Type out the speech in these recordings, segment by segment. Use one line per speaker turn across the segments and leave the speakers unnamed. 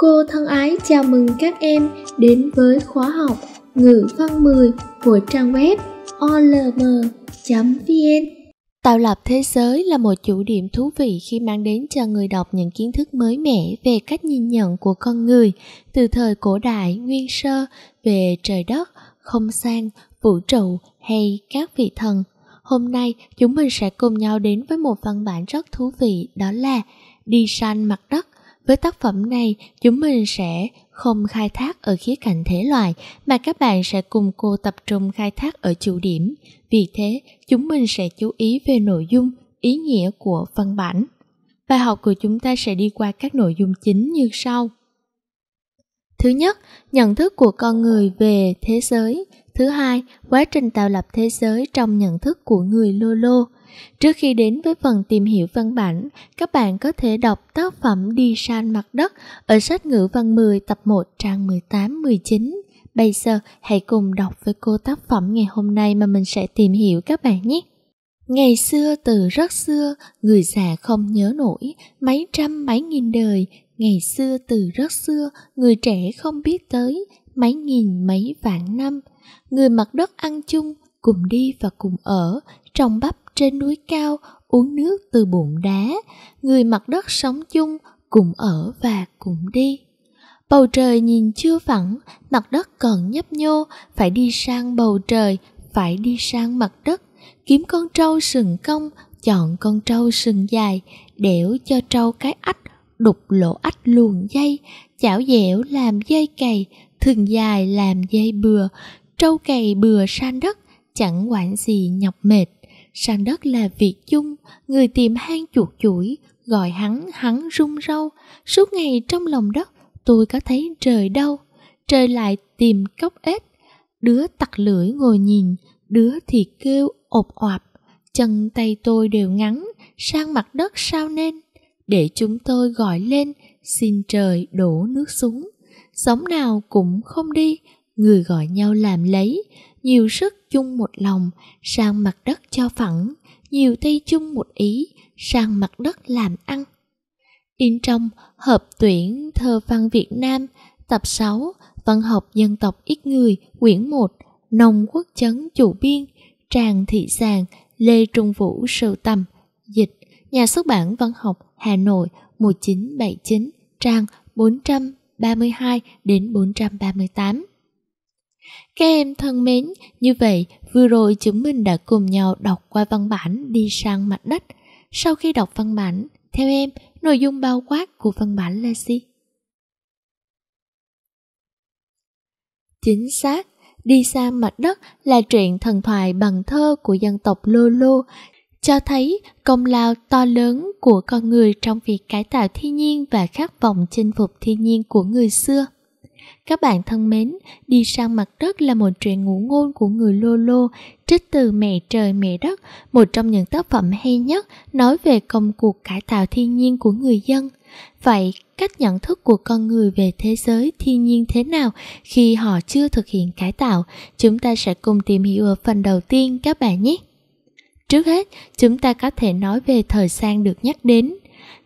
Cô thân ái chào mừng các em đến với khóa học ngữ văn 10 của trang web olm.vn Tạo lập thế giới là một chủ điểm thú vị khi mang đến cho người đọc những kiến thức mới mẻ về cách nhìn nhận của con người từ thời cổ đại, nguyên sơ, về trời đất, không gian, vũ trụ hay các vị thần. Hôm nay chúng mình sẽ cùng nhau đến với một văn bản rất thú vị đó là Đi săn mặt đất với tác phẩm này, chúng mình sẽ không khai thác ở khía cạnh thể loại mà các bạn sẽ cùng cô tập trung khai thác ở chủ điểm. Vì thế, chúng mình sẽ chú ý về nội dung, ý nghĩa của văn bản. Bài học của chúng ta sẽ đi qua các nội dung chính như sau. Thứ nhất, nhận thức của con người về thế giới. Thứ hai, quá trình tạo lập thế giới trong nhận thức của người Lô Lô. Trước khi đến với phần tìm hiểu văn bản, các bạn có thể đọc tác phẩm Đi san mặt đất ở sách ngữ văn 10 tập 1 trang 18-19. Bây giờ hãy cùng đọc với cô tác phẩm ngày hôm nay mà mình sẽ tìm hiểu các bạn nhé. Ngày xưa từ rất xưa, người già không nhớ nổi, mấy trăm mấy nghìn đời, ngày xưa từ rất xưa, người trẻ không biết tới, mấy nghìn mấy vạn năm, người mặt đất ăn chung, cùng đi và cùng ở, trồng bắp trên núi cao uống nước từ bụng đá người mặt đất sống chung cùng ở và cùng đi bầu trời nhìn chưa phẳng mặt đất còn nhấp nhô phải đi sang bầu trời phải đi sang mặt đất kiếm con trâu sừng cong chọn con trâu sừng dài đẽo cho trâu cái ách đục lỗ ách luồn dây chảo dẻo làm dây cày thừng dài làm dây bừa trâu cày bừa san đất chẳng quản gì nhọc mệt sàn đất là việc chung người tìm hang chuột chuỗi gọi hắn hắn rung râu suốt ngày trong lòng đất tôi có thấy trời đâu trời lại tìm cốc ếch đứa tặc lưỡi ngồi nhìn đứa thì kêu ộp oạp chân tay tôi đều ngắn sang mặt đất sao nên để chúng tôi gọi lên xin trời đổ nước xuống sống nào cũng không đi người gọi nhau làm lấy nhiều sức chung một lòng sang mặt đất cho phẳng nhiều tay chung một ý sang mặt đất làm ăn in trong hợp tuyển thơ văn Việt Nam tập 6 văn học dân tộc ít người quyển 1 nông quốc chấn chủ biên tràng thị sàng Lê Trung Vũ sưu tầm dịch nhà xuất bản văn học Hà Nội 1979 trang 432 đến 438 các em thân mến, như vậy vừa rồi chúng mình đã cùng nhau đọc qua văn bản đi sang mặt đất. Sau khi đọc văn bản, theo em, nội dung bao quát của văn bản là gì? Chính xác, đi sang mặt đất là truyện thần thoại bằng thơ của dân tộc Lô Lô, cho thấy công lao to lớn của con người trong việc cải tạo thiên nhiên và khát vọng chinh phục thiên nhiên của người xưa. Các bạn thân mến, đi sang mặt đất là một truyện ngụ ngôn của người lolo trích từ Mẹ Trời Mẹ Đất, một trong những tác phẩm hay nhất nói về công cuộc cải tạo thiên nhiên của người dân. Vậy, cách nhận thức của con người về thế giới thiên nhiên thế nào khi họ chưa thực hiện cải tạo? Chúng ta sẽ cùng tìm hiểu ở phần đầu tiên các bạn nhé. Trước hết, chúng ta có thể nói về thời gian được nhắc đến.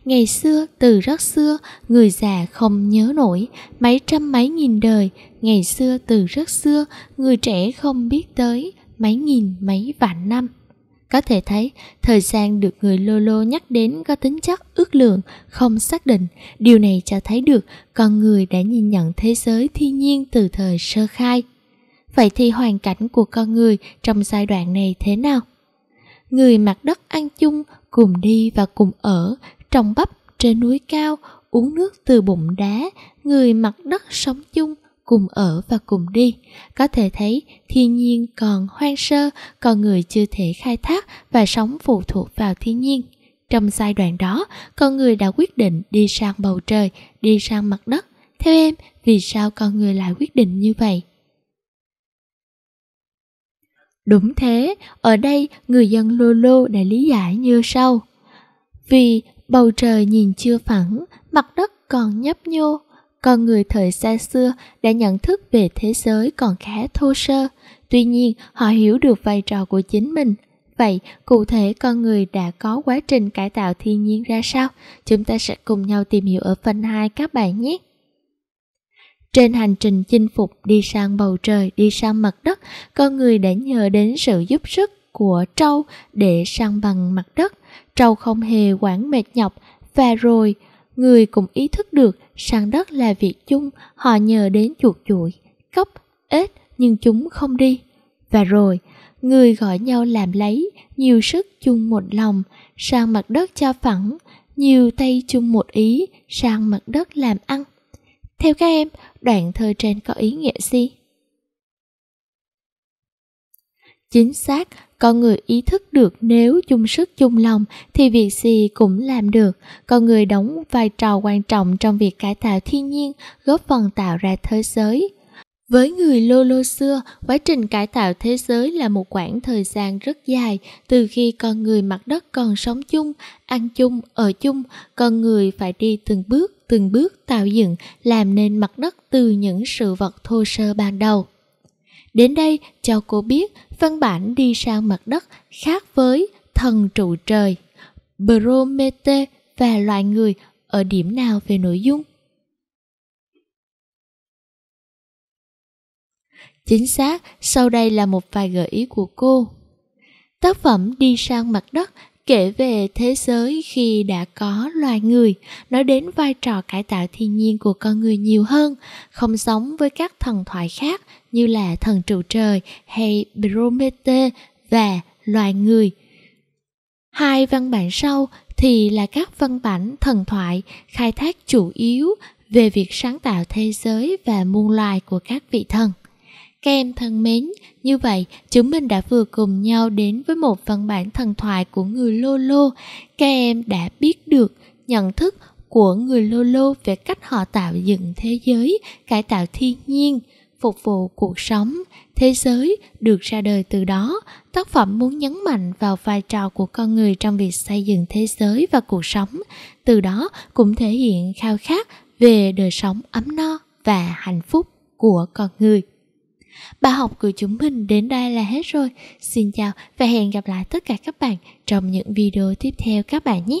Ngày xưa, từ rất xưa, người già không nhớ nổi, mấy trăm mấy nghìn đời, ngày xưa từ rất xưa, người trẻ không biết tới, mấy nghìn mấy vạn năm. Có thể thấy, thời gian được người lô lô nhắc đến có tính chất ước lượng, không xác định. Điều này cho thấy được con người đã nhìn nhận thế giới thiên nhiên từ thời sơ khai. Vậy thì hoàn cảnh của con người trong giai đoạn này thế nào? Người mặt đất ăn chung, cùng đi và cùng ở, trồng bắp trên núi cao uống nước từ bụng đá người mặt đất sống chung cùng ở và cùng đi có thể thấy thiên nhiên còn hoang sơ còn người chưa thể khai thác và sống phụ thuộc vào thiên nhiên trong giai đoạn đó con người đã quyết định đi sang bầu trời đi sang mặt đất theo em vì sao con người lại quyết định như vậy đúng thế ở đây người dân lô lô đã lý giải như sau vì Bầu trời nhìn chưa phẳng, mặt đất còn nhấp nhô. Con người thời xa xưa đã nhận thức về thế giới còn khá thô sơ, tuy nhiên họ hiểu được vai trò của chính mình. Vậy, cụ thể con người đã có quá trình cải tạo thiên nhiên ra sao? Chúng ta sẽ cùng nhau tìm hiểu ở phần 2 các bạn nhé! Trên hành trình chinh phục đi sang bầu trời, đi sang mặt đất, con người đã nhờ đến sự giúp sức của trâu để săn bằng mặt đất. Trâu không hề quản mệt nhọc và rồi người cũng ý thức được săn đất là việc chung họ nhờ đến chuột chuỗi, cốc, ếch nhưng chúng không đi. Và rồi, người gọi nhau làm lấy, nhiều sức chung một lòng, sang mặt đất cho phẳng, nhiều tay chung một ý, sang mặt đất làm ăn. Theo các em, đoạn thơ trên có ý nghĩa gì? chính xác con người ý thức được nếu chung sức chung lòng thì việc gì cũng làm được con người đóng vai trò quan trọng trong việc cải tạo thiên nhiên góp phần tạo ra thế giới với người lô lô xưa, quá trình cải tạo thế giới là một quãng thời gian rất dài, từ khi con người mặt đất còn sống chung, ăn chung, ở chung, con người phải đi từng bước, từng bước tạo dựng, làm nên mặt đất từ những sự vật thô sơ ban đầu. Đến đây cho cô biết văn bản đi sang mặt đất khác với thần trụ trời, Promete và loài người ở điểm nào về nội dung. Chính xác, sau đây là một vài gợi ý của cô. Tác phẩm Đi sang mặt đất kể về thế giới khi đã có loài người, nói đến vai trò cải tạo thiên nhiên của con người nhiều hơn, không giống với các thần thoại khác như là thần trụ trời hay Prometheus và loài người. Hai văn bản sau thì là các văn bản thần thoại khai thác chủ yếu về việc sáng tạo thế giới và muôn loài của các vị thần. Các em thân mến, như vậy chúng mình đã vừa cùng nhau đến với một văn bản thần thoại của người Lolo. Các em đã biết được nhận thức của người Lolo về cách họ tạo dựng thế giới, cải tạo thiên nhiên, phục vụ cuộc sống, thế giới được ra đời từ đó. Tác phẩm muốn nhấn mạnh vào vai trò của con người trong việc xây dựng thế giới và cuộc sống, từ đó cũng thể hiện khao khát về đời sống ấm no và hạnh phúc của con người. Bà học của chúng mình đến đây là hết rồi. Xin chào và hẹn gặp lại tất cả các bạn trong những video tiếp theo các bạn nhé.